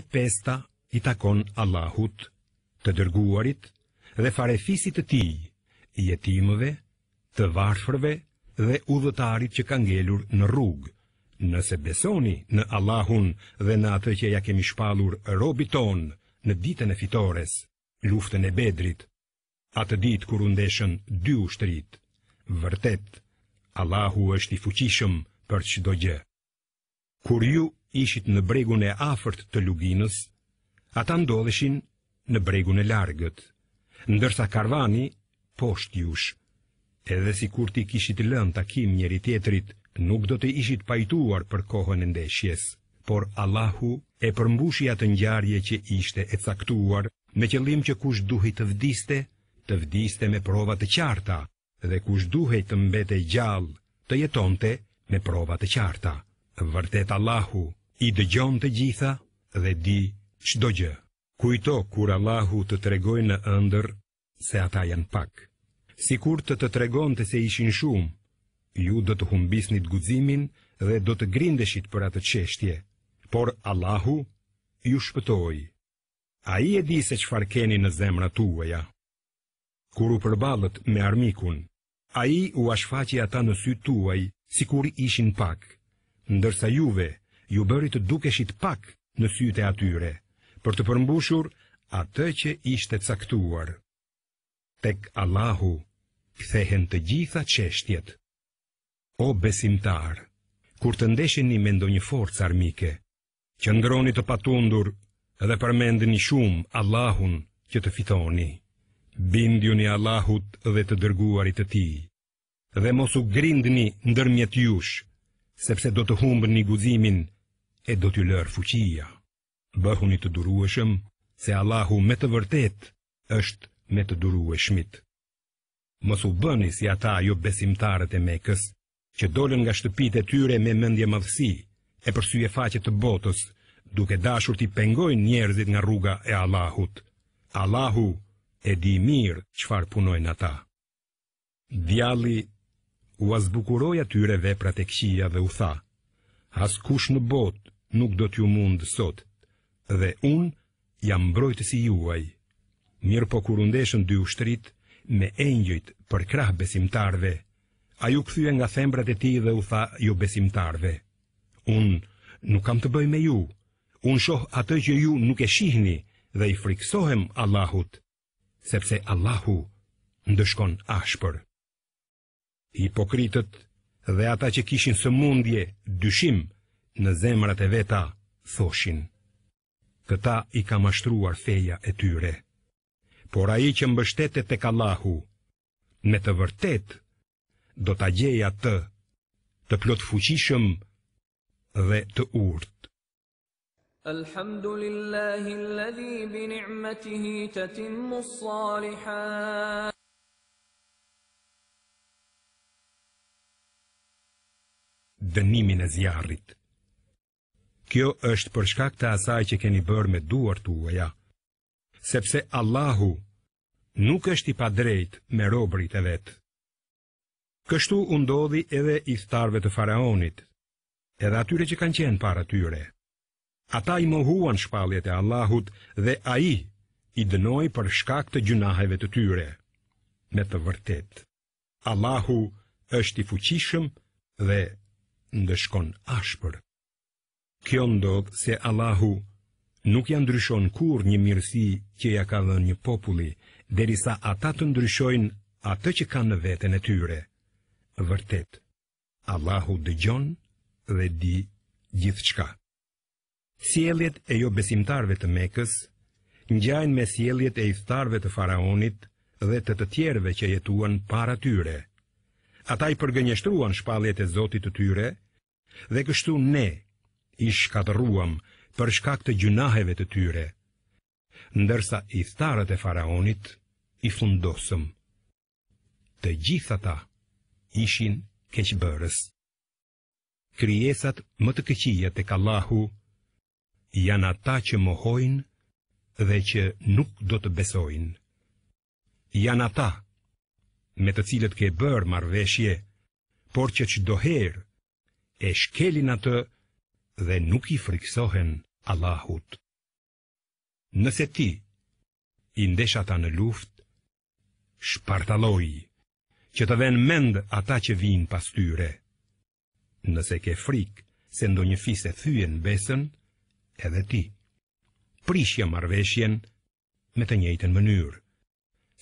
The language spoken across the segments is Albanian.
e pesta i takon Allahut, të dërguarit dhe farefisit të tij, jetimëve, të vashërve dhe udhëtarit që ka ngelur në rrugë. Nëse besoni në Allahun dhe në atë që ja kemi shpalur robit ton në ditën e fitores, luftën e Bedrit, atë ditë kur u ndeshën dy ushtrit, vërtet Allahu është i fuqishëm për çdo gjë. Kur ju ishit në bregun e afërt të luginës, ata ndodheshin në bregun e largët, ndërsa karvani poshtë jush. Edhe si kur ti kishit lën takim njëri tjetrit, nuk do të ishit pajtuar për kohën e ndeshjes, por Allahu e përmbushi atë ngjarje që ishte e caktuar me qëllim që kush duhej të vdiste, të vdiste me prova të qarta, dhe kush duhej të mbete gjallë, të jetonte me prova të qarta. Vërtet Allahu i dëgjon të gjitha dhe di çdo gjë. Kujto kur Allahu të tregoj në ëndër se ata janë pak. Si kur të të tregon të se ishin shumë, ju do të humbisnit guzimin dhe do të grindeshit për atë qeshtje, por Allahu ju shpëtoj. A i e di se që farkeni në zemra tuaja. Kur u përbalët me armikun, a i u ashfaqja ata në sy tuaj, si kur ishin pak, ndërsa juve, ju bëri të dukeshit pak në syt e atyre, për të përmbushur atë që ishte caktuar. Tek Allahu kthehen të gjitha çështjet. O besimtar, kur të ndesheni me ndonjë forcë armike, që ndroni të patundur dhe përmendni shumë Allahun që të fitoni. Bindjuni Allahut dhe të dërguarit të Tij. Dhe mos u grindni ndërmjet jush, sepse do të humbni guximin e do t'ju lërë fuqia. Bëhuni të durueshëm, se Allahu me të vërtet është me të durueshmit. Mos u bëni si ata jo besimtarët e Mekës, që dolën nga shtëpitë e tyre me mendje madhsi, e përsyje faqe të botës, duke dashur t'i pengojnë njerëzit nga rruga e Allahut. Allahu e di mirë çfarë punojnë ata. Djalli u azbukuroj atyre veprat e këqia dhe u tha, as kush në bot nuk do t'ju mund sot, dhe unë jam mbrojtësi juaj. Mirë po undeshën dy ushtrit me engjëjt për krah besimtarve, a ju këthyën nga thembrat e ti dhe u tha ju jo besimtarve. Unë nuk kam të bëj me ju, unë shoh atë që ju nuk e shihni dhe i friksohem Allahut, sepse Allahu ndëshkon ashpër. Hipokritët dhe ata që kishin së mundje dyshim në zemrat e veta, thoshin. Këta i ka mashtruar feja e tyre. Por a i që mbështetet e kalahu, me të vërtet, do të gjeja të, të plot fuqishëm dhe të urt. Alhamdulillahi alladhi bi ni'matihi tatimmu s-salihat dënimin e zjarrit. Kjo është për shkak të asaj që keni bërë me duart tuaja, sepse Allahu nuk është i padrejtë me robrit e vet. Kështu u ndodhi edhe i thtarve të faraonit, edhe atyre që kanë qenë para tyre. Ata i mohuan shpalljet e Allahut dhe ai i dënoi për shkak të gjunaheve të tyre. Me të vërtetë, Allahu është i fuqishëm dhe ndëshkon ashpër. Kjo ndodhë se Allahu nuk janë ndryshon kur një mirësi që ja ka dhe një populli, derisa ata të ndryshojnë atë që ka në vetën e tyre. Vërtet, Allahu dëgjon dhe di gjithë qka. Sjeljet e jo besimtarve të mekës, njajnë me sjeljet e iftarve të faraonit dhe të të tjerve që jetuan para tyre – ata i përgënjështruan shpalljet e Zotit të tyre, dhe kështu ne i shkatëruam për shkak të gjunaheve të tyre, ndërsa i tharët e faraonit i fundosëm. Të gjitha ta ishin keqëbërës. Kryesat më të këqia të kalahu janë ata që mohojnë dhe që nuk do të besojnë. Janë ata që me të cilët ke bërë marveshje, por që qdo e shkelin atë dhe nuk i friksohen Allahut. Nëse ti, i ndesh ata në luft, shpartaloi, që të ven mend ata që vinë pas tyre. Nëse ke frikë se ndo një fise thyen besën, edhe ti. Prishja marveshjen me të njëjtën mënyrë,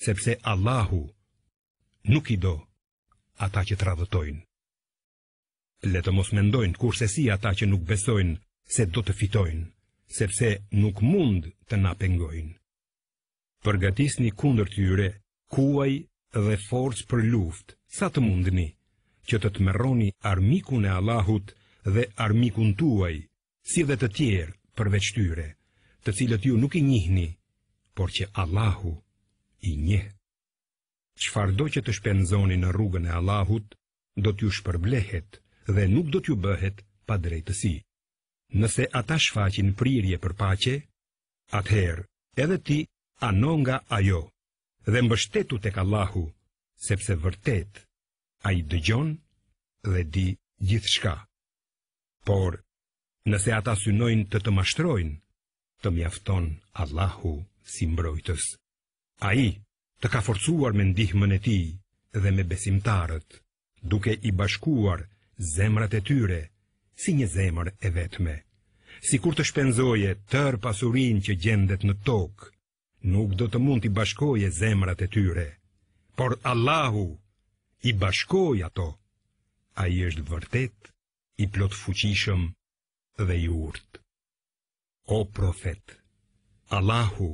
sepse Allahu, Allahu, nuk i do ata që të radhëtojnë. Le të mos mendojnë kur se si ata që nuk besojnë se do të fitojnë, sepse nuk mund të na pengojnë. Përgatisni kundër tyre kuaj dhe forcë për luftë, sa të mundni, që të të mëroni armikun e Allahut dhe armikun tuaj, si dhe të tjerë përveç tyre, të cilët ju nuk i njihni, por që Allahu i njeh qëfar do që të shpenzoni në rrugën e Allahut, do t'ju shpërblehet dhe nuk do t'ju bëhet pa drejtësi. Nëse ata shfaqin prirje për pache, atëherë edhe ti anonga ajo dhe mbështetu tek Allahu, sepse vërtet a i dëgjon dhe di gjithë shka. Por, nëse ata synojnë të të mashtrojnë, të mjafton Allahu si mbrojtës. A i, të ka forcuar me ndihmën e tij dhe me besimtarët, duke i bashkuar zemrat e tyre si një zemër e vetme. Sikur të shpenzoje tër pasurinë që gjendet në tokë, nuk do të mund të bashkoje zemrat e tyre, por Allahu i bashkoi ato. Ai është vërtet i plot fuqishëm dhe i urtë. O profet, Allahu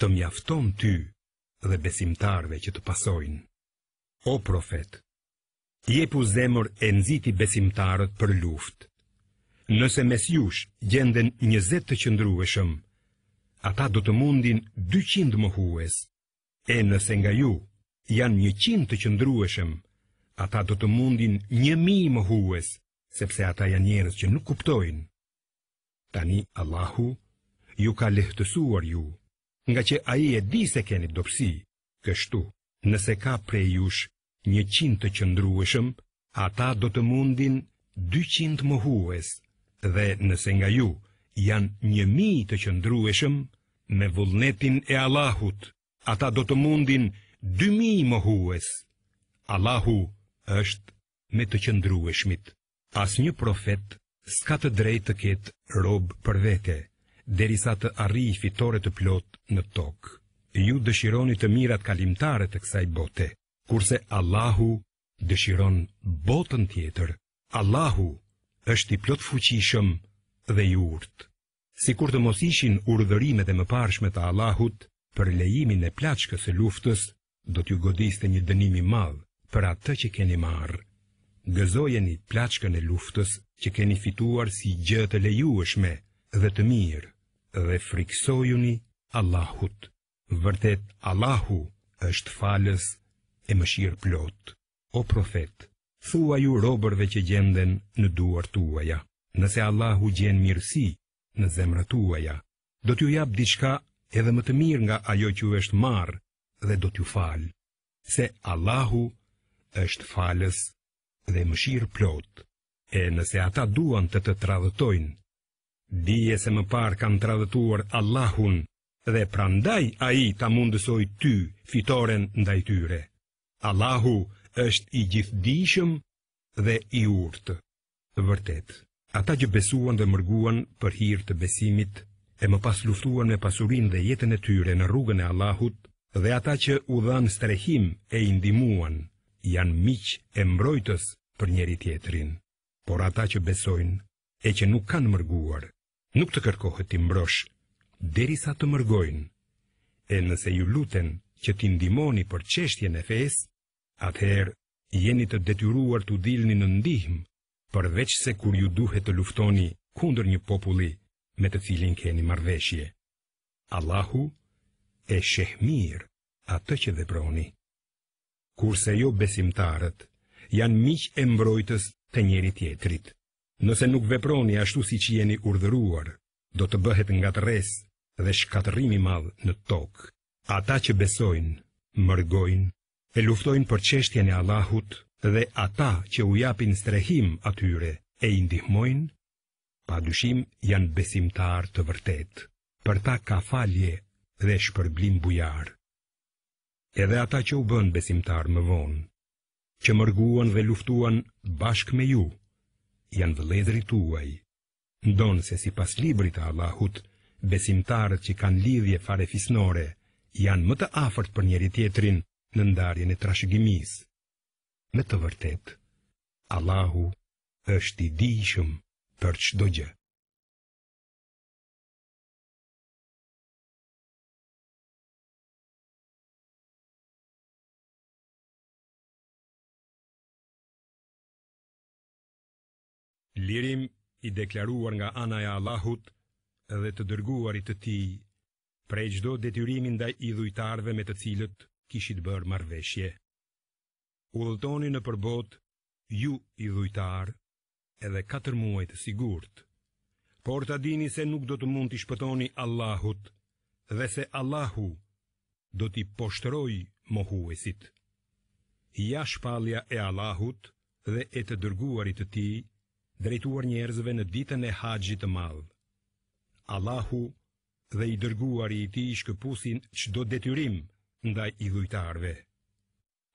të mjafton ty dhe besimtarve që të pasojnë. O profet, jepu zemër e nziti besimtarët për luft. Nëse mes jush gjenden njëzet të qëndrueshëm, ata do të mundin 200 mohues, e nëse nga ju janë një të qëndrueshëm, ata do të mundin një mi mohues, sepse ata janë njerës që nuk kuptojnë. Tani Allahu ju ka lehtësuar ju, nga që aji e di se keni dopsi, kështu, nëse ka prej jush një qind të qëndrueshëm, ata do të mundin dy qind mohues, dhe nëse nga ju janë një mi të qëndrueshëm, me vullnetin e Allahut, ata do të mundin dy mi mohues. Allahu është me të qëndrueshmit, as një profet s'ka të drejt të ketë robë për vete derisa të arri i fitore të plot në tokë. Ju dëshironi të mirat kalimtare të kësaj bote, kurse Allahu dëshiron botën tjetër. Allahu është i plot fuqishëm dhe i urtë. Si kur të mos ishin urdhërimet e më parshme të Allahut për lejimin e plaçkës e luftës, do t'ju godiste një dënimi madhë për atë që keni marë. Gëzojeni plaçkën e luftës që keni fituar si gjëtë lejuëshme, dhe të mirë dhe friksojuni Allahut. Vërtet, Allahu është falës e mëshirë plot. O profet, thua ju robërve që gjenden në duar tuaja. Nëse Allahu gjen mirësi në zemrë tuaja, do t'ju jap diçka edhe më të mirë nga ajo që ju është marë dhe do t'ju falë. Se Allahu është falës dhe mëshirë plot. E nëse ata duan të të tradhëtojnë Dije se më parë kam tradhëtuar Allahun dhe prandaj a i ta mundësoj ty fitoren ndaj tyre. Allahu është i gjithdishëm dhe i urtë. vërtet, ata që besuan dhe mërguan për hirë të besimit, e më pas luftuan me pasurin dhe jetën e tyre në rrugën e Allahut, dhe ata që u dhanë strehim e indimuan, janë miqë e mbrojtës për njeri tjetrin. Por ata që besojnë, e që nuk kanë mërguar, nuk të kërkohet ti mbrosh, derisa të mërgojnë. E nëse ju luten që ti ndimoni për qeshtje e fes, atëherë jeni të detyruar të dilni në ndihm, përveç se kur ju duhet të luftoni kundër një populli me të cilin keni marveshje. Allahu e shehmir atë që dhe broni. Kurse jo besimtarët, janë miq e mbrojtës të njeri tjetrit. Nëse nuk veproni ashtu si që jeni urdhëruar, do të bëhet nga të res dhe shkatërimi madhë në tokë. Ata që besojnë, mërgojnë, e luftojnë për qeshtjen e Allahut dhe ata që u japin strehim atyre e indihmojnë, pa dyshim janë besimtar të vërtet, për ta ka falje dhe shpërblim bujar. Edhe ata që u bën besimtar më vonë, që mërguan dhe luftuan bashk me ju, janë vëlezri tuaj. Ndonë se si pas librit a Allahut, besimtarët që kanë lidhje fare fisnore, janë më të afert për njeri tjetrin në ndarjen e trashëgimis. Me të vërtet, Allahu është i dishëm për qdo gjë. Lirim i deklaruar nga anaja Allahut dhe të dërguarit të ti, prej gjdo detyrimin dhe idhujtarve me të cilët kishit bërë marveshje. Udhëtoni në përbot, ju idhujtar, edhe katër muaj të sigurt, por të dini se nuk do të mund të shpëtoni Allahut, dhe se Allahu do t'i poshtëroj mohuesit. Ja shpalja e Allahut dhe e të dërguarit të ti, drejtuar njerëzve në ditën e haqjit të madhë. Allahu dhe i dërguar i ti i shkëpusin qdo detyrim ndaj i dhujtarve.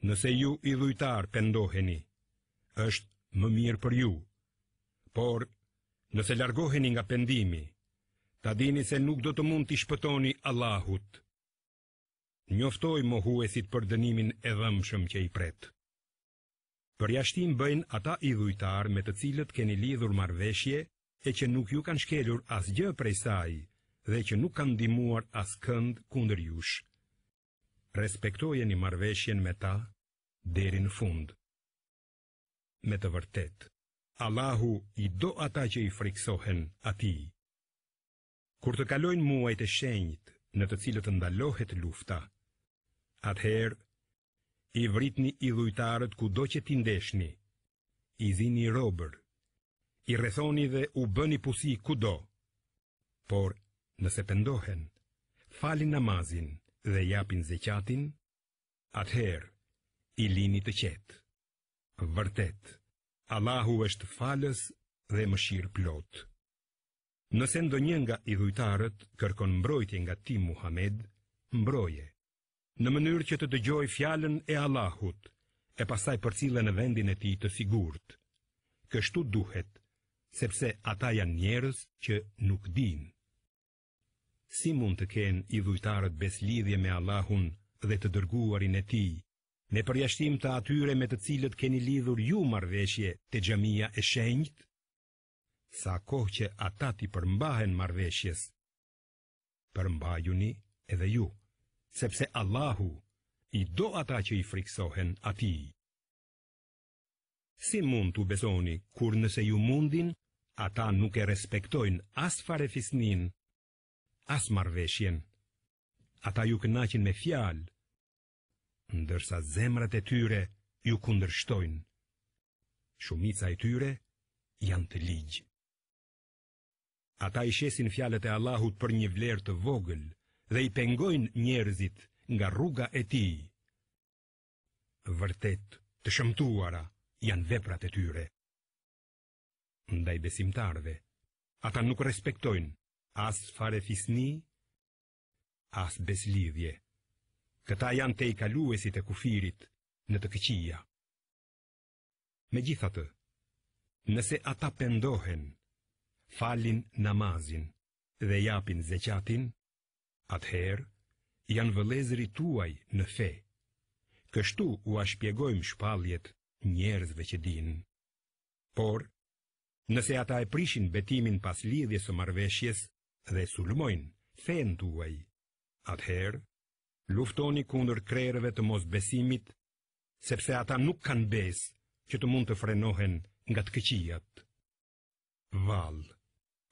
Nëse ju i dhujtar pëndoheni, është më mirë për ju. Por, nëse largoheni nga pëndimi, ta dini se nuk do të mund t'i shpëtoni Allahut. Njoftoj mohuesit për dënimin e dhëmshëm që i pretë. Për jashtim bëjnë ata idhujtar me të cilët keni lidhur marveshje e që nuk ju kanë shkelur as gjë prej saj dhe që nuk kanë dimuar as kënd kunder jush. Respektojeni marveshjen me ta deri në fund. Me të vërtet, Allahu i do ata që i friksohen ati. Kur të kalojnë muajt e shenjit në të cilët ndalohet lufta, atëherë i vritni i dhujtarët ku do që ti ndeshni, i dhini robër, i rethoni dhe u bëni pusi ku do. Por, nëse pendohen, falin namazin dhe japin zeqatin, atëherë, i lini të qetë. Vërtet, Allahu është falës dhe shirë plotë. Nëse ndonjë nga i dhujtarët kërkon mbrojtje nga ti Muhammed, mbroje në mënyrë që të dëgjoj fjallën e Allahut, e pasaj për cilën në vendin e ti të sigurt. Kështu duhet, sepse ata janë njerës që nuk din. Si mund të kenë i dhujtarët beslidhje me Allahun dhe të dërguarin e ti, me përjashtim të atyre me të cilët keni lidhur ju marveshje të xhamia e shenjtë, Sa kohë që ata ti përmbahen marveshjes, përmbajuni edhe ju sepse Allahu i do ata që i friksohen ati. Si mund të besoni, kur nëse ju mundin, ata nuk e respektojnë as fare fisnin, as marveshjen. Ata ju kënachin me fjal, ndërsa zemrat e tyre ju kundërshtojnë. Shumica e tyre janë të ligjë. Ata i shesin fjalet e Allahut për një vlerë të vogël, dhe i pengojnë njerëzit nga rruga e ti. Vërtet të shëmtuara janë veprat e tyre. Ndaj besimtarve, ata nuk respektojnë as fare fisni, as beslidhje. Këta janë te i kaluesit e kufirit në të këqia. Me gjithatë, nëse ata pendohen, falin namazin dhe japin zeqatin, atëherë janë vëlezëri tuaj në fe. Kështu u a shpjegojmë shpaljet njerëzve që dinë. Por, nëse ata e prishin betimin pas lidhje së marveshjes dhe sulmojnë fen tuaj, atëherë, luftoni kundër krerëve të mos besimit, sepse ata nuk kanë besë që të mund të frenohen nga të këqijat. Valë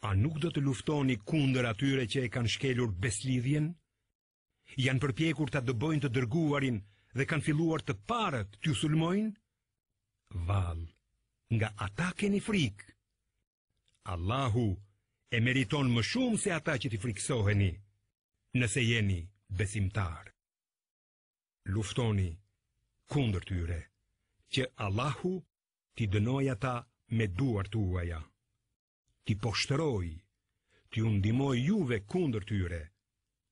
A nuk do të luftoni kundër atyre që e kanë shkelur beslidhjen? Janë përpjekur të dëbojnë të dërguarin dhe kanë filluar të parët të ju sulmojnë? Val, nga ata keni frikë. Allahu e meriton më shumë se ata që ti frikësoheni, nëse jeni besimtar. Luftoni kundër tyre, që Allahu ti dënoj ata me duartu tuaja ti poshtëroj, ti undimoj juve kundër tyre,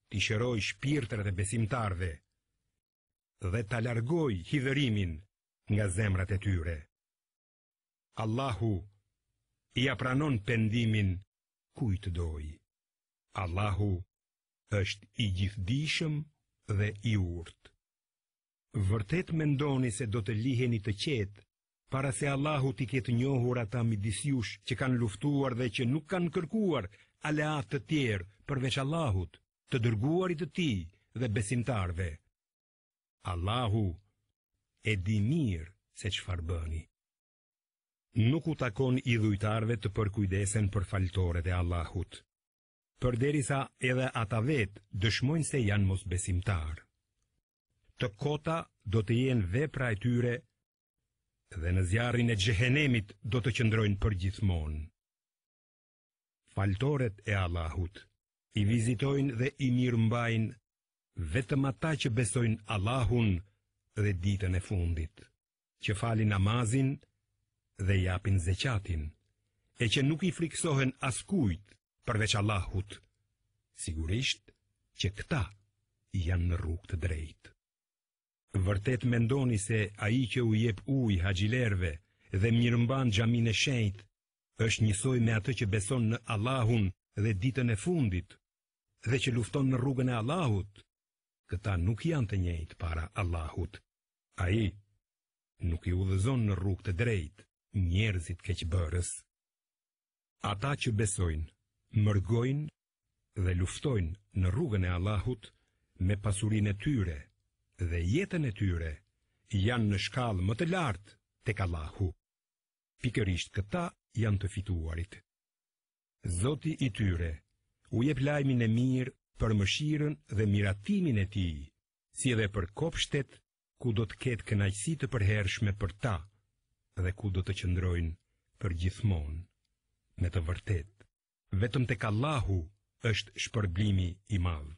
ti shëroj shpirtrat e besimtarve, dhe ta largoj hithërimin nga zemrat e tyre. Allahu i apranon pendimin kujt doj. Allahu është i gjithdishëm dhe i urtë. Vërtet mendoni se do të liheni të qetë para se Allahu t'i ketë njohur ata midis që kanë luftuar dhe që nuk kanë kërkuar aleat të tjerë përveç Allahut, të dërguarit të ti dhe besimtarve. Allahu e di mirë se që farë bëni. Nuk u takon i dhujtarve të përkujdesen për faltore dhe Allahut. Përderisa edhe ata vetë dëshmojnë se janë mos besimtar. Të kota do të jenë vepra e tyre dhe në zjarin e gjehenemit do të qëndrojnë për gjithmonë. Faltoret e Allahut i vizitojnë dhe i mirë mbajnë vetëm ata që besojnë Allahun dhe ditën e fundit, që falin namazin dhe japin zeqatin, e që nuk i friksohen askujt përveç Allahut, sigurisht që këta janë në rrug të drejtë. Vërtet mendoni se ai që u jep ujë haxhilerëve dhe mirëmban xhamin e shenjt është njësoj me atë që beson në Allahun dhe ditën e fundit dhe që lufton në rrugën e Allahut. Këta nuk janë të njëjtë para Allahut. Ai nuk ju udhëzon në rrugë të drejtë njerëzit keqbërës. Ata që besojnë, mërgojnë dhe luftojnë në rrugën e Allahut me pasurinë e tyre dhe jetën e tyre janë në shkallë më të lartë tek Allahu. Pikërisht këta janë të fituarit. Zoti i tyre u jep lajmin e mirë për mëshirën dhe miratimin e tij, si edhe për kopshtet ku do të ketë kënaqësi të përhershme për ta dhe ku do të qëndrojnë për gjithmonë. Me të vërtet, vetëm të Allahu është shpërblimi i madhë.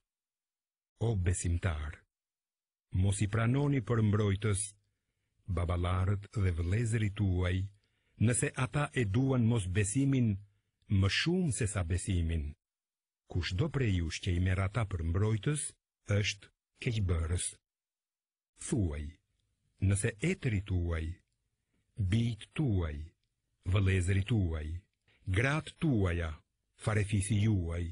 O besimtar, mos i pranoni për mbrojtës babalarët dhe vëllezërit tuaj, nëse ata e duan mos besimin më shumë se sa besimin. Kush do prej jush që i merë ata për mbrojtës, është bërës. Thuaj, nëse etëri tuaj, bit tuaj, vlezëri tuaj, grat tuaja, farefisi juaj,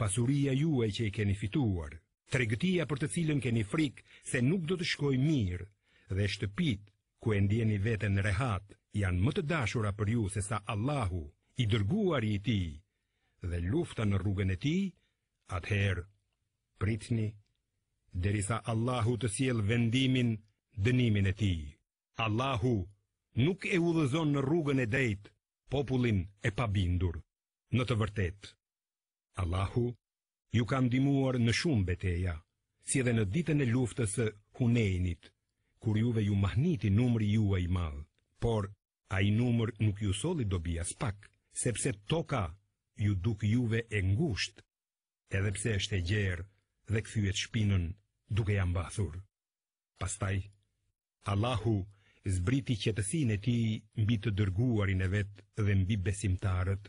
pasuria juaj që i keni fituar – tregtia për të cilën keni frikë se nuk do të shkojë mirë dhe shtëpit ku e ndjeni veten rehat janë më të dashura për ju se sa Allahu i dërguari i ti, dhe lufta në rrugën e ti, atëherë pritni derisa Allahu të siel vendimin dënimin e ti. Allahu nuk e udhëzon në rrugën e drejtë popullin e pabindur në të vërtetë Allahu ju ka ndihmuar në shumë beteja, si edhe në ditën e luftës së Hunenit, kur juve ju mahniti numri juaj i madh, por ai numër nuk ju solli dobi as pak, sepse toka ju duk juve e ngushtë, edhe pse është e gjerë dhe kthyet shpinën duke ja mbathur. Pastaj Allahu zbriti qetësinë e tij mbi të dërguarin e vet dhe mbi besimtarët,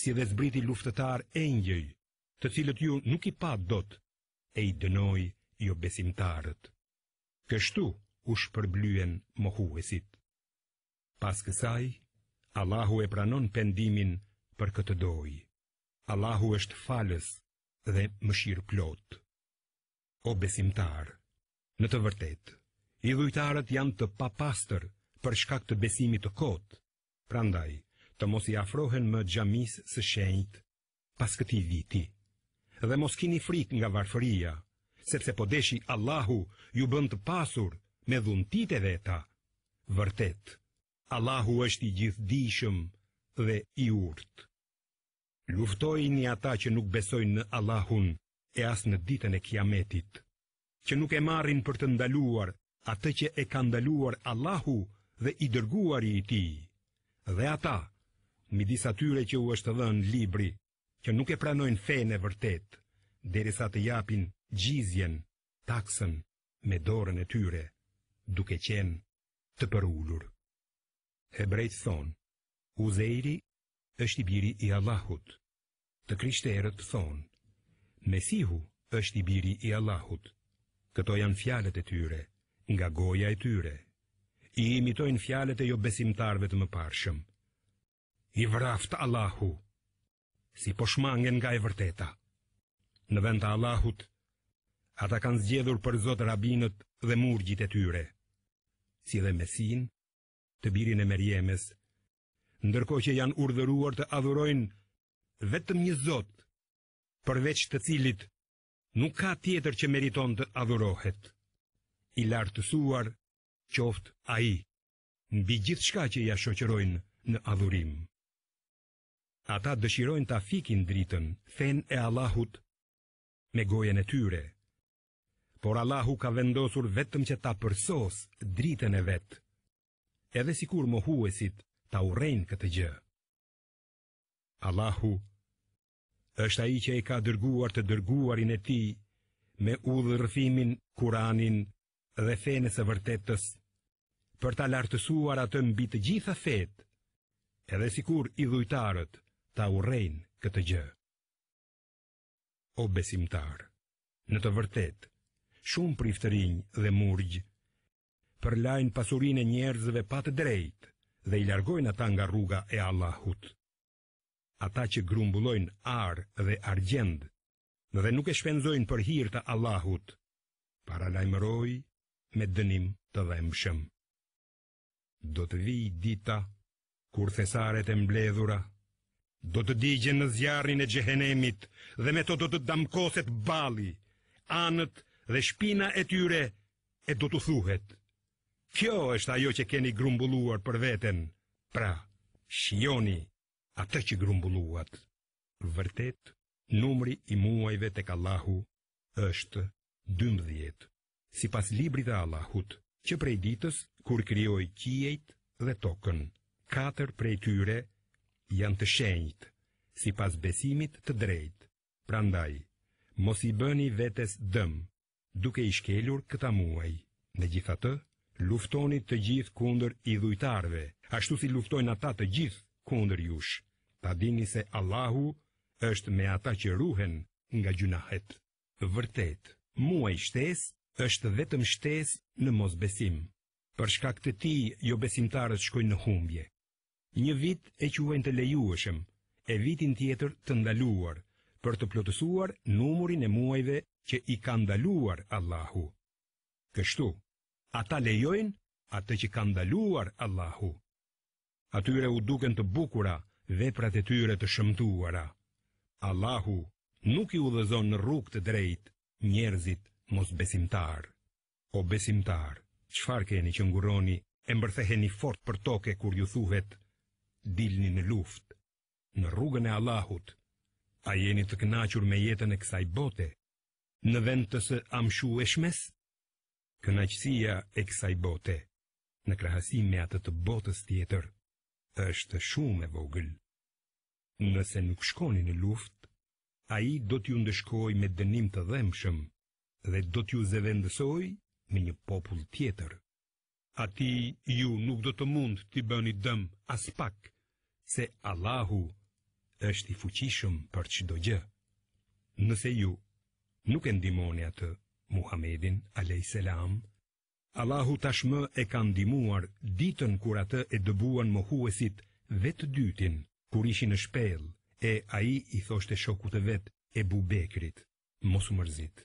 si dhe zbriti luftëtar engjëj të cilët ju nuk i pa dot, e i dënoj jo besimtarët. Kështu u shpërblyen mohuesit. Pas kësaj, Allahu e pranon pendimin për këtë doj. Allahu është falës dhe më shirë plot. O besimtar, në të vërtet, i dhujtarët janë të papastër për shkak të besimit të kotë, prandaj të mos i afrohen më gjamis së shenjtë pas këti viti dhe mos kini frik nga varfëria, sepse po deshi Allahu ju bënd të pasur me dhuntit e veta. Vërtet, Allahu është i gjithdishëm dhe i urt. Luftojni ata që nuk besojnë në Allahun e as në ditën e kiametit, që nuk e marrin për të ndaluar atë që e ka ndaluar Allahu dhe i dërguari i ti, dhe ata, midis atyre që u është dhënë libri, që nuk e pranojnë fejnë e vërtet, deri sa të japin gjizjen, taksën, me dorën e tyre, duke qenë të përullur. Hebrejt thonë, Uzeiri është i biri i Allahut, të krishterët thonë, Mesihu është i biri i Allahut, këto janë fjalet e tyre, nga goja e tyre, i imitojnë fjalet e jo besimtarve të më parshëm. I vraftë Allahu! si po shmangen nga e vërteta. Në vend të Allahut, ata kanë zgjedhur për Zotë Rabinët dhe murgjit e tyre, si dhe mesin, të birin e merjemes, ndërko që janë urdhëruar të adhurojnë vetëm një Zotë, përveç të cilit nuk ka tjetër që meriton të adhurohet. I lartësuar, qoftë a i, në bi gjithë shka që ja shoqerojnë në adhurim. Ata dëshirojnë ta fikin dritën, fen e Allahut, me gojen e tyre. Por Allahu ka vendosur vetëm që ta përsos dritën e vetë, edhe si kur më huesit ta urejnë këtë gjë. Allahu është a i që i ka dërguar të dërguarin e ti me udhërfimin, kuranin dhe fenës e vërtetës, për ta lartësuar atë mbi të gjitha fetë, edhe si kur i dhujtarët, ta urrejnë këtë gjë. O besimtar, në të vërtet, shumë priftërinj dhe murgj, përlajnë pasurin e njerëzve patë drejtë, dhe i largojnë ata nga rruga e Allahut. Ata që grumbullojnë arë dhe argjend dhe nuk e shpenzojnë për hirë të Allahut, para lajmëroj me dënim të dhemëshëm. Do të vijë dita, kur thesaret e mbledhura, do të digje në zjarin e gjehenemit dhe me to do të damkoset bali, anët dhe shpina e tyre e do të thuhet. Kjo është ajo që keni grumbulluar për veten, pra, shioni atë që grumbulluat. Vërtet, numri i muajve të kalahu është dëmdhjet, si pas libri të Allahut, që prej ditës kur kryoj qijet dhe tokën, katër prej tyre të janë të shenjtë, si pas besimit të drejtë, Prandaj, mos i bëni vetes dëm, duke i shkelur këta muaj. Në gjitha të, luftoni të gjithë kunder i dhujtarve, ashtu si luftojnë ata të gjithë kunder jush. Ta dini se Allahu është me ata që ruhen nga gjunahet. Vërtet, muaj shtes është vetëm shtes në mos besim. Për shkak të ti, jo besimtarët shkojnë në humbje. Një vit e quajnë të lejueshëm, e vitin tjetër të ndaluar, për të plotësuar numurin e muajve që i ka ndaluar Allahu. Kështu, ata lejojnë atë që ka ndaluar Allahu. Atyre u duken të bukura veprat e tyre të shëmtuara. Allahu nuk i udhëzon në rrugë të drejtë njerëzit mosbesimtar. O besimtar, çfarë keni që nguroni e mbërtheheni fort për tokë kur ju thuhet dilni në luftë në rrugën e Allahut. A jeni të kënaqur me jetën e kësaj bote? Në vend të së shmes? Kënaqësia e kësaj bote në krahasim me atë të botës tjetër është shumë e vogël. Nëse nuk shkoni në luftë, ai do t'ju ndëshkojë me dënim të dhëmshëm dhe do t'ju zëvendësoj me një popull tjetër. ti ju nuk do të mund t'i bëni dëm as pak se Allahu është i fuqishëm për çdo gjë. Nëse ju nuk e ndihmoni atë Muhamedin alayhis salam, Allahu tashmë e ka ndihmuar ditën kur atë e dëbuan mohuesit vetë dytin, kur ishin në shpellë e ai i thoshte shokut të vet e Bubekrit, mos u mërzit,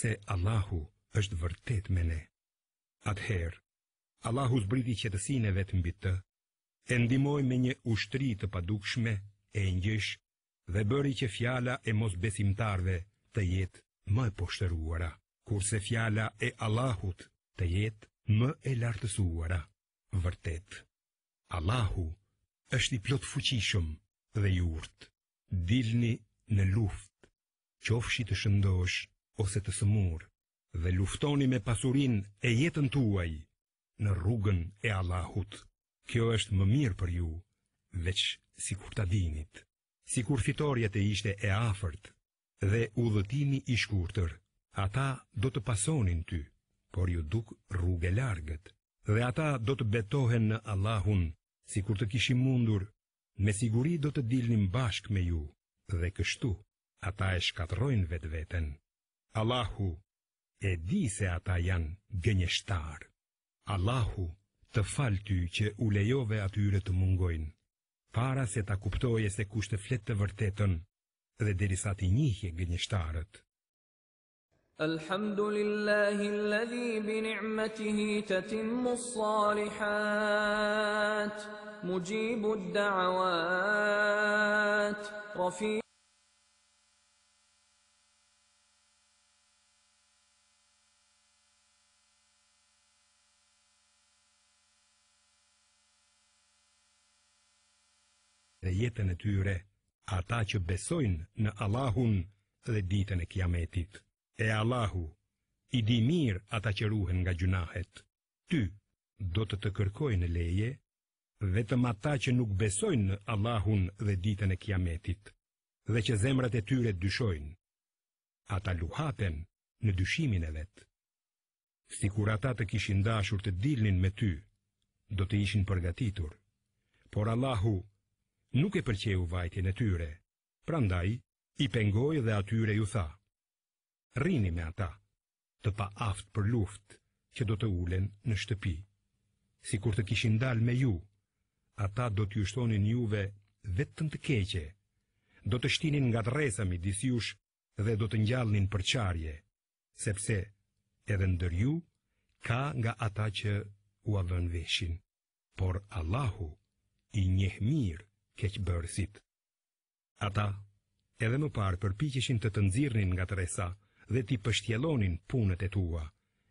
se Allahu është vërtet me ne. Atëherë, Allahu zbriti qetësinë vetë mbi të e ndimoj me një ushtri të padukshme e njësh dhe bëri që fjala e mos besimtarve të jetë më e poshtëruara, kurse fjala e Allahut të jetë më e lartësuara. Vërtet, Allahu është i plot fuqishëm dhe i urtë, Dilni në luft, qofshi të shëndosh ose të sëmur, dhe luftoni me pasurin e jetën tuaj në rrugën e Allahut. Kjo është më mirë për ju, veç si kur t'a dinit, si kur fitorjet e ishte e afert, dhe u dhëtimi i shkurëtër, ata do të pasonin ty, por ju duk rrugë e largët, dhe ata do të betohen në Allahun, si kur të kishim mundur, me siguri do të dilnim bashk me ju, dhe kështu, ata e shkatrojnë vetë vetën. Allahu, e di se ata janë gënjështarë, Allahu të falë ty që u lejove atyre të mungojnë, para se ta kuptoje se kushtë fletë të vërtetën dhe derisa të njihje gë njështarët. Alhamdulillahi alladhi bi ni'matihi tatimmu s-salihat mujibud da'awat rafi dhe jetën e tyre, ata që besojnë në Allahun dhe ditën e kiametit. E Allahu, i di mirë ata që ruhen nga gjunahet, ty do të të kërkojnë leje, vetëm ata që nuk besojnë në Allahun dhe ditën e kiametit, dhe që zemrat e tyre dyshojnë. Ata luhaten në dyshimin e vetë. Si kur ata të kishin dashur të dilnin me ty, do të ishin përgatitur. Por Allahu nuk e përqeu vajtje e tyre. Prandaj i pengoj dhe atyre ju tha: Rrini me ata, të pa aftë për luftë që do të ulen në shtëpi. Si kur të kishin dal me ju, ata do t'ju shtonin juve vetëm të keqe, do të shtinin nga të resa mi disjush dhe do të njallin për qarje, sepse edhe ndër ju ka nga ata që u avën veshin, por Allahu i njeh mirë keq bërësit. Ata edhe më parë përpikishin të të nëzirnin nga të resa dhe ti pështjelonin punët e tua,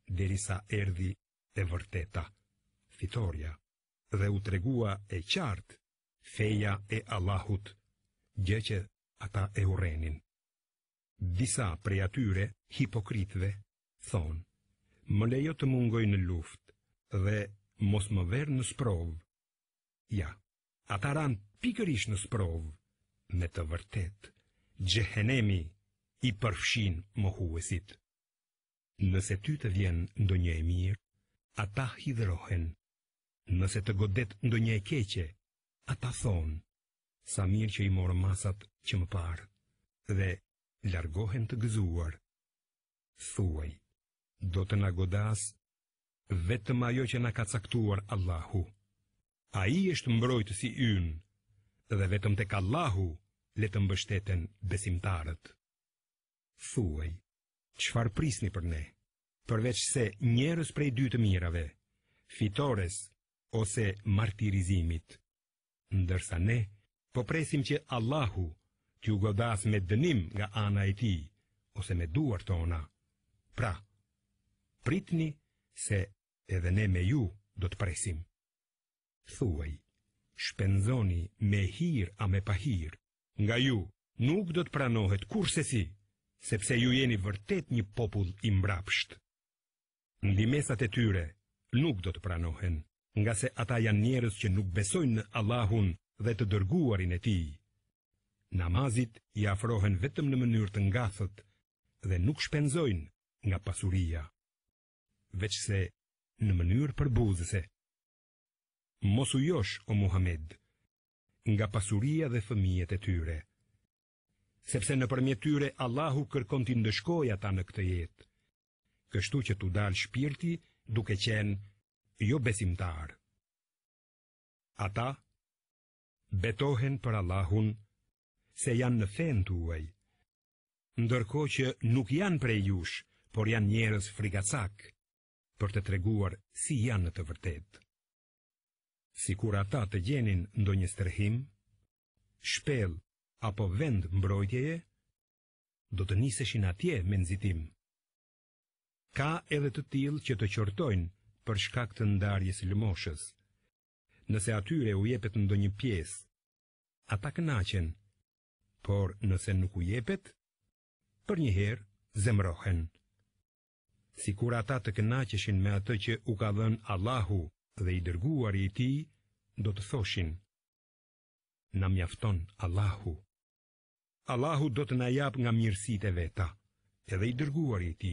derisa risa erdi e vërteta, fitorja dhe u tregua e qartë feja e Allahut, gjë që ata e urenin. Disa prej atyre hipokritve thonë, më lejo të mungoj në luft dhe mos më verë në sprovë, ja ata ran pikërisht në sprov me të vërtet xhehenemi i përfshin mohuesit nëse ty të vjen ndonjë e mirë ata hidhrohen nëse të godet ndonjë e keqe ata thon sa mirë që i morëm masat që më parë dhe largohen të gëzuar thuaj do të na godas vetëm ajo që na ka caktuar Allahu a i është mbrojtë si ynë, dhe vetëm të kallahu le të mbështeten besimtarët. Thuaj, qëfar prisni për ne, përveç se njerës prej dy të mirave, fitores ose martirizimit, ndërsa ne po presim që Allahu t'ju godas me dënim nga ana e ti, ose me duar tona. Pra, pritni se edhe ne me ju do të presim thuaj, shpenzoni me hir a me pahir, nga ju nuk do të pranohet kur se si, sepse ju jeni vërtet një popull i mbrapsht. Ndimesat e tyre nuk do të pranohen, nga se ata janë njerës që nuk besojnë në Allahun dhe të dërguarin e ti. Namazit i afrohen vetëm në mënyrë të ngathët dhe nuk shpenzojnë nga pasuria. Veç se në mënyrë përbuzëse, mosu josh o Muhammed, nga pasuria dhe fëmijet e tyre. Sepse në përmjet tyre Allahu kërkon t'i ndëshkoj ata në këtë jetë, kështu që t'u dalë shpirti duke qenë jo besimtar. Ata betohen për Allahun se janë në fen tuaj, ndërko që nuk janë prej jush, por janë njerës frigacak, për të treguar si janë në të vërtetë si kur ata të gjenin ndo një strehim, shpel apo vend mbrojtjeje, do të niseshin atje me nëzitim. Ka edhe të tilë që të qortojnë për shkak të ndarjes lëmoshës. Nëse atyre u jepet ndo një piesë, ata kënaqen, por nëse nuk u jepet, për një herë zemrohen. Si kur ata të kënaqeshin me atë që u ka dhenë Allahu, dhe i dërguar i ti do të thoshin Na mjafton Allahu Allahu do të na jap nga mirësitë e veta edhe i dërguar i ti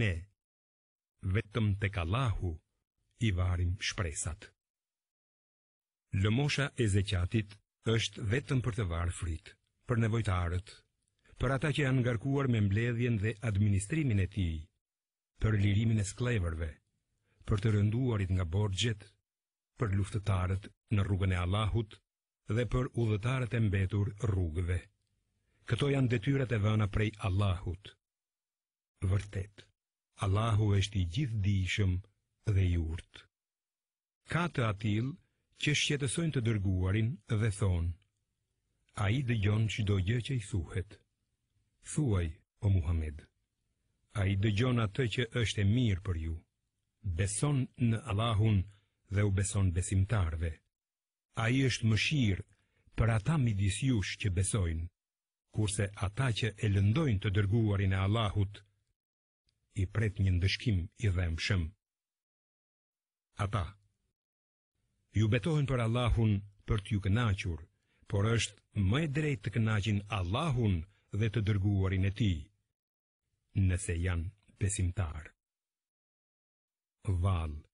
Ne vetëm tek Allahu i varrim shpresat Lëmosha e zeqatit është vetëm për të varë frit, për nevojtarët, për ata që janë ngarkuar me mbledhjen dhe administrimin e ti, për lirimin e sklevërve për të rënduarit nga borgjet, për luftëtarët në rrugën e Allahut dhe për udhëtarët e mbetur rrugëve. Këto janë detyrat e dhëna prej Allahut. Vërtet, Allahu është i gjithë dishëm dhe i urtë. Ka të atil që shqetësojnë të dërguarin dhe thonë, a i dhe gjonë që do gjë që i thuhet. Thuaj, o Muhammed, a i dhe gjonë atë që është e mirë për ju beson në Allahun dhe u beson besimtarve. A i është mëshirë për ata midis jush që besojnë, kurse ata që e lëndojnë të dërguarin e Allahut, i pret një ndëshkim i shëmë. Ata Ju betohen për Allahun për t'ju kënachur, por është më e drejt të kënachin Allahun dhe të dërguarin e ti, nëse janë besimtarë val.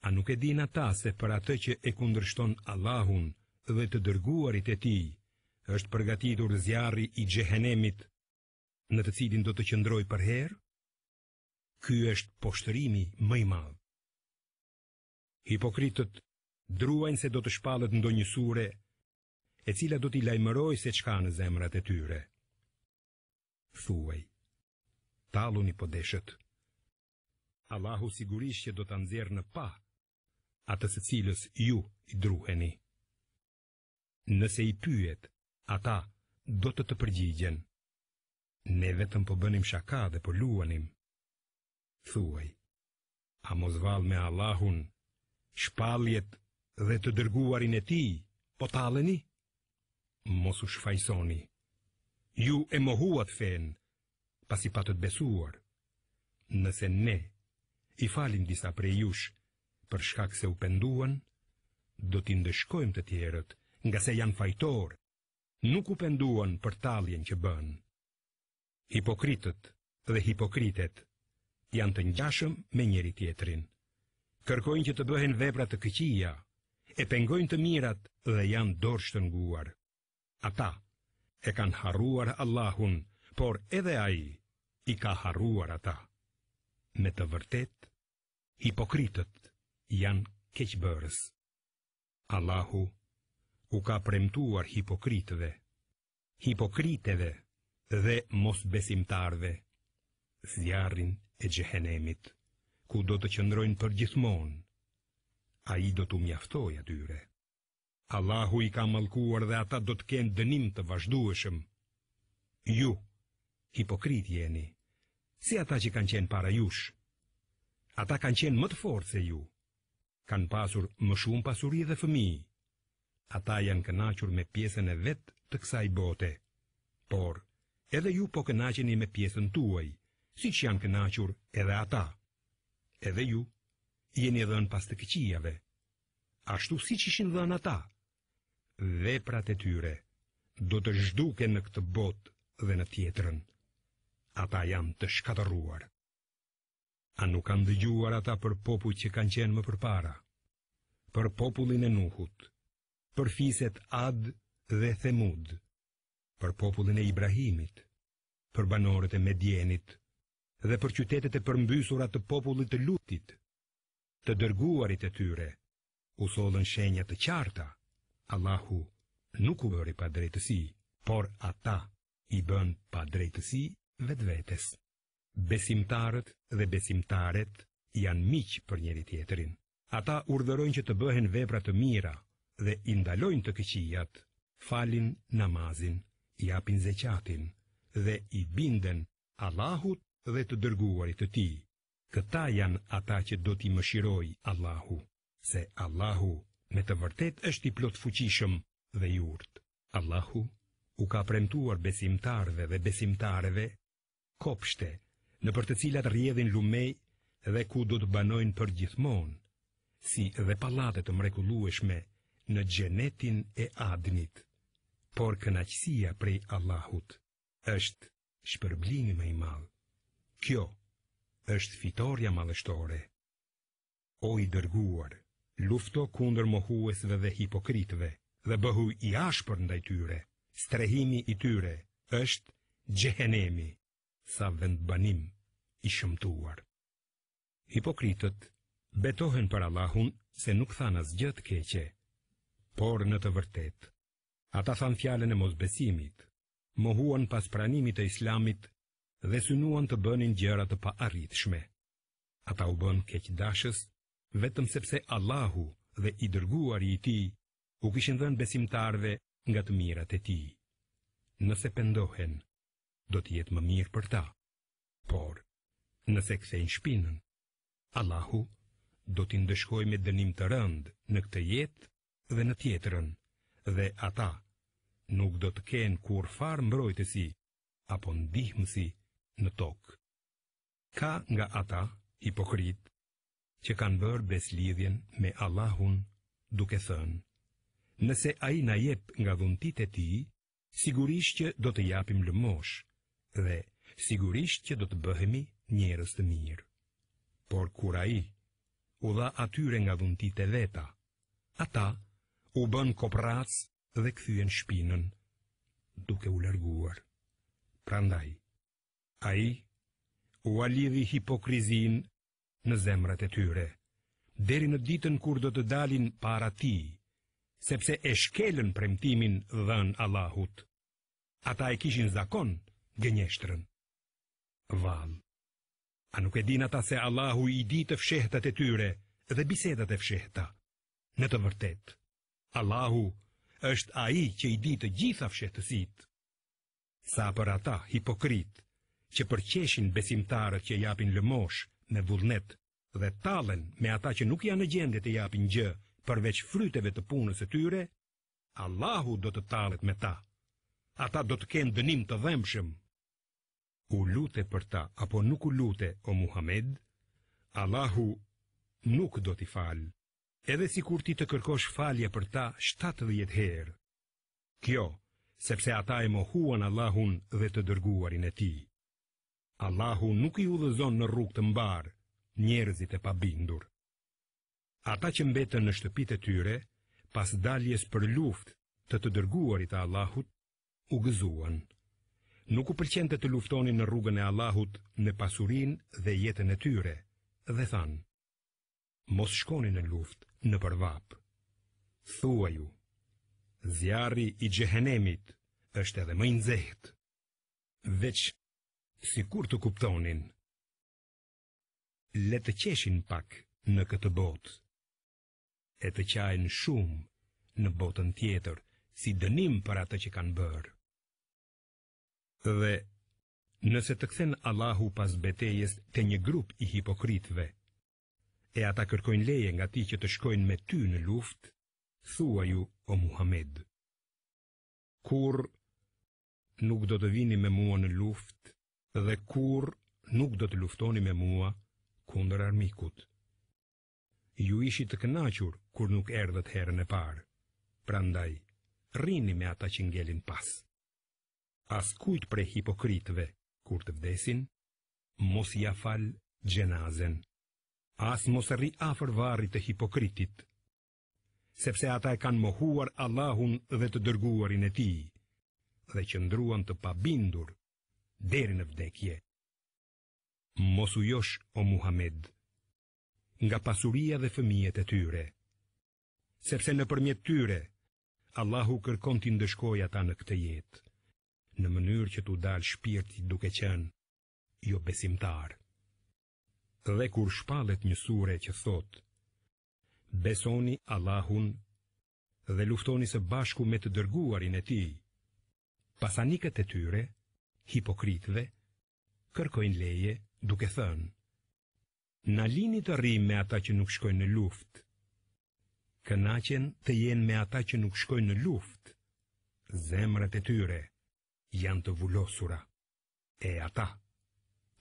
A nuk e din ata se për atë që e kundërshton Allahun dhe të dërguarit e tij, është përgatitur zjarri i gjehenemit në të cilin do të qëndroj për herë? Ky është poshtërimi më i madh. Hipokritët druajnë se do të shpallet ndonjë sure e cila do t'i lajmëroj se çka në zemrat e tyre. Thuaj, tallun i podeshët. Allahu sigurisht që do të nëzirë në pa, atës e cilës ju i druheni. Nëse i pyet, ata do të të përgjigjen. Ne vetëm po bënim shaka dhe po luanim. Thuaj, a mos val me Allahun, shpaljet dhe të dërguarin e ti, po taleni? Mos u shfajsoni, ju e mohuat fen, pasi patët besuar. Nëse ne, nëse ne, i falim disa prej jush, për shkak se u penduan, do t'i ndëshkojmë të tjerët, nga se janë fajtor, nuk u penduan për taljen që bënë. Hipokritët dhe hipokritet janë të njashëm me njeri tjetrin. Kërkojnë që të bëhen vebra të këqia, e pengojnë të mirat dhe janë dorsh të nguar. Ata e kanë haruar Allahun, por edhe aji i ka haruar ata. Me të vërtetë, hipokritët janë keqëbërës. Allahu u ka premtuar hipokritëve, hipokriteve dhe mos besimtarve, zjarin e gjehenemit, ku do të qëndrojnë për gjithmonë, a i do të mjaftoj atyre. Allahu i ka mëlkuar dhe ata do të kenë dënim të vazhdueshëm. Ju, hipokrit jeni, si ata që kanë qenë para jushë, ata kanë qenë më të fortë se ju. Kanë pasur më shumë pasuri dhe fëmi. Ata janë kënachur me pjesën e vetë të kësaj bote. Por, edhe ju po kënaqeni me pjesën tuaj, si që janë kënachur edhe ata. Edhe ju, jeni edhe në pas të këqijave. Ashtu si që ishin dhe në ata. Veprat e tyre, do të zhduke në këtë botë dhe në tjetërën. Ata janë të shkatëruar. A nuk kanë dëgjuar ata për popull që kanë qenë më përpara, për popullin e Nuhut, për fiset Ad dhe Themud, për popullin e Ibrahimit, për banorët e Medjenit dhe për qytetet e përmbysura të popullit të Lutit, të dërguarit e tyre, u sollën shenja të qarta. Allahu nuk u bëri pa drejtësi, por ata i bën pa drejtësi vetvetes. Besimtarët dhe besimtaret janë miq për njëri tjetrin. Ata urdhërojnë që të bëhen vepra të mira dhe i ndalojnë të këqijat, falin namazin, i japin zakatin dhe i binden Allahut dhe të dërguarit të Tij. Këta janë ata që do t'i mëshirojë Allahu, se Allahu me të vërtetë është i plot fuqishëm dhe i urt. Allahu u ka premtuar besimtarëve dhe besimtarëve kopshte në për të cilat rjedhin lumej dhe ku do të banojnë për gjithmonë, si dhe palatet të mrekulueshme në gjenetin e adnit. Por kënaqësia prej Allahut është shpërblimi më i madh. Kjo është fitorja madhështore. O i dërguar, lufto kundër mohuesve dhe hipokritëve dhe bëhu i ashpër ndaj tyre. Strehimi i tyre është xhehenemi sa vend banim i shëmtuar. Hipokritët betohen për Allahun se nuk than as të keqe, por në të vërtet, ata than fjallën e mosbesimit, mohuan pas pranimit e islamit dhe synuan të bënin gjërat të pa shme. Ata u bën keq dashës, vetëm sepse Allahu dhe i dërguar i ti u kishin dhënë besimtarve nga të mirat e ti. Nëse pendohen, do të jetë më mirë për ta. Por, nëse kthejnë shpinën, Allahu do t'i ndëshkoj me dënim të rënd në këtë jetë dhe në tjetërën, dhe ata nuk do të kenë kur farë mbrojtësi apo ndihmësi në tokë. Ka nga ata, hipokrit, që kanë bërë beslidhjen me Allahun duke thënë, nëse a i na jep nga dhuntit e ti, sigurisht që do të japim lëmoshë, dhe sigurisht që do të bëhemi njerëz të mirë. Por kur ai u dha atyre nga dhuntit e veta, ata u bën koprac dhe kthyen shpinën duke u larguar. Prandaj ai u alidhi hipokrizin në zemrat e tyre deri në ditën kur do të dalin para ti sepse e shkelën premtimin dhën Allahut ata e kishin zakon gënjeshtrën. Val, a nuk e din ata se Allahu i di të fshehtat e tyre dhe bisedat e fshehta? Në të vërtet, Allahu është a i që i di të gjitha fshehtësit. Sa për ata hipokrit, që përqeshin besimtarët që japin lëmosh me vullnet dhe talen me ata që nuk janë në gjendje të japin gjë përveç fryteve të punës e tyre, Allahu do të talet me ta. Ata do të kenë dënim të dhemshëm u lute për ta apo nuk u lute o Muhammed, Allahu nuk do t'i falë, edhe si kur ti të kërkosh falje për ta 70 herë. Kjo, sepse ata e mohuan Allahun dhe të dërguarin e ti. Allahu nuk i udhëzon në rrug të mbarë, njerëzit e pabindur. Ata që mbetën në shtëpit e tyre, pas daljes për luft të të dërguarit a Allahut, u gëzuan. Nuk u pëlqente të luftonin në rrugën e Allahut me pasurinë dhe jetën e tyre, dhe than: Mos shkonin në luftë në përvap. Thua ju, zjarri i xhehenemit është edhe më i nxehtë. Veç sikur të kuptonin. Le të qeshin pak në këtë botë. E të qajnë shumë në botën tjetër si dënim për atë që kanë bërë dhe nëse të kthen Allahu pas betejës te një grup i hipokritëve, e ata kërkojnë leje nga ti që të shkojnë me ty në luft, thua ju o Muhammed. Kur nuk do të vini me mua në luft, dhe kur nuk do të luftoni me mua kundër armikut. Ju ishi të kënaqur kur nuk erdhët herën e parë, prandaj rrini me ata që ngelin pasë kujt për hipokritëve kur të vdesin, mos ia fal gjenazen, As mos rri afër varrit të hipokritit, sepse ata e kanë mohuar Allahun dhe të dërguarin e tij dhe qëndruan të pabindur deri në vdekje. Mos u josh o Muhammed nga pasuria dhe fëmijët e tyre, sepse në përmjet tyre, Allahu kërkon t'i ndëshkoj ata në këtë jetë në mënyrë që t'u dalë shpirti duke qenë jo besimtar. Dhe kur shpalet një sure që thot, besoni Allahun dhe luftoni së bashku me të dërguarin e ti, pasanikët e tyre, hipokritve, kërkojnë leje duke thënë, Na lini të rrim me ata që nuk shkojnë në luft, kënaqen të jenë me ata që nuk shkojnë në luft, zemrët e tyre, janë të vullosura, e ata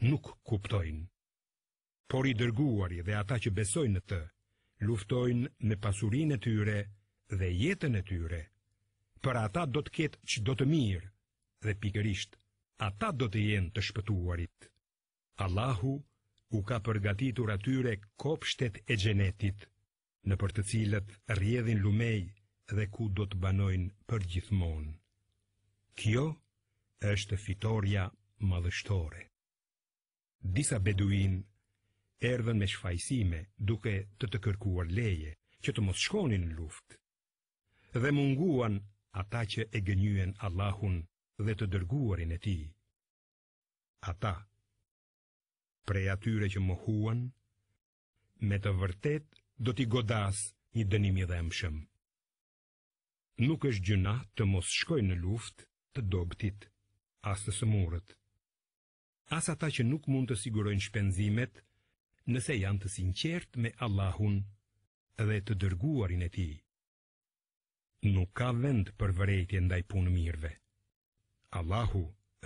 nuk kuptojnë. Por i dërguari dhe ata që besojnë në të, luftojnë me pasurinë e tyre dhe jetën e tyre. Për ata do të ketë që do të mirë, dhe pikërisht, ata do të jenë të shpëtuarit. Allahu u ka përgatitur atyre kopshtet e gjenetit, në për të cilët rjedhin lumej dhe ku do të banojnë për gjithmonë. Kjo është fitorja madhështore. Disa beduin erdhen me shfajsime duke të të kërkuar leje që të mos shkonin në luft dhe munguan ata që e gënyen Allahun dhe të dërguarin e ti. Ata, prej atyre që më huan, me të vërtet do t'i godas një dënimi dhe mshëm. Nuk është gjuna të mos shkojnë në luftë të dobtit as të sëmurët. As ata që nuk mund të sigurojnë shpenzimet, nëse janë të sinqert me Allahun dhe të dërguarin e ti. Nuk ka vend për vërejtje ndaj punë mirve. Allahu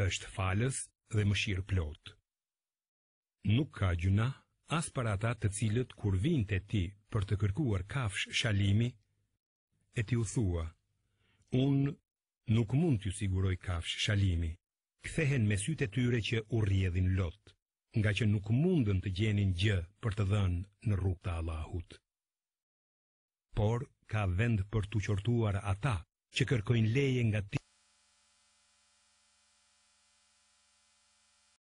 është falës dhe më shirë plot. Nuk ka gjuna as për ata të cilët kur vind e ti për të kërkuar kafsh shalimi, e ti u thua, unë nuk mund t'ju siguroj kafsh shalimi kthehen me sytë tyre që u rrjedhin lot, nga që nuk mundën të gjenin gjë për të dhënë në rrugt të Allahut. Por ka vend për tu qortuar ata që kërkojnë leje nga ti.